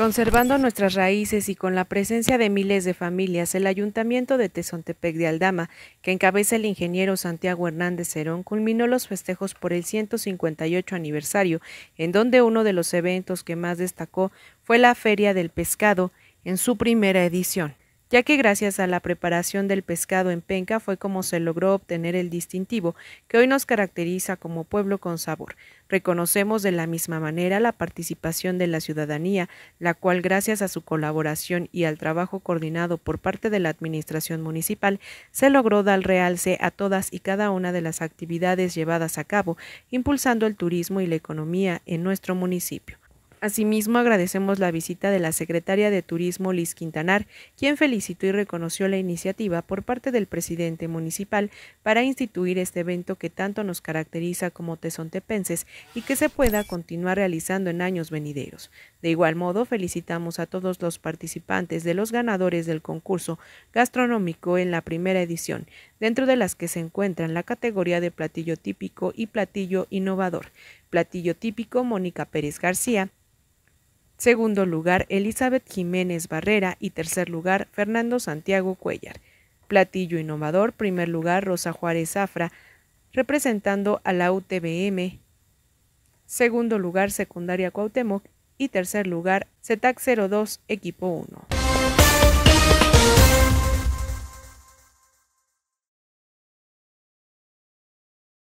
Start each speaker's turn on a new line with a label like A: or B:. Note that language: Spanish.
A: Conservando nuestras raíces y con la presencia de miles de familias, el Ayuntamiento de Tezontepec de Aldama, que encabeza el ingeniero Santiago Hernández Cerón, culminó los festejos por el 158 aniversario, en donde uno de los eventos que más destacó fue la Feria del Pescado en su primera edición ya que gracias a la preparación del pescado en penca fue como se logró obtener el distintivo que hoy nos caracteriza como pueblo con sabor. Reconocemos de la misma manera la participación de la ciudadanía, la cual gracias a su colaboración y al trabajo coordinado por parte de la Administración Municipal se logró dar realce a todas y cada una de las actividades llevadas a cabo, impulsando el turismo y la economía en nuestro municipio. Asimismo, agradecemos la visita de la secretaria de Turismo Liz Quintanar, quien felicitó y reconoció la iniciativa por parte del presidente municipal para instituir este evento que tanto nos caracteriza como tesontepenses y que se pueda continuar realizando en años venideros. De igual modo, felicitamos a todos los participantes de los ganadores del concurso gastronómico en la primera edición, dentro de las que se encuentran la categoría de platillo típico y platillo innovador. Platillo típico Mónica Pérez García, Segundo lugar, Elizabeth Jiménez Barrera y tercer lugar, Fernando Santiago Cuellar. Platillo innovador, primer lugar, Rosa Juárez Zafra, representando a la UTBM. Segundo lugar, Secundaria Cuauhtémoc y tercer lugar, CETAC 02, Equipo 1.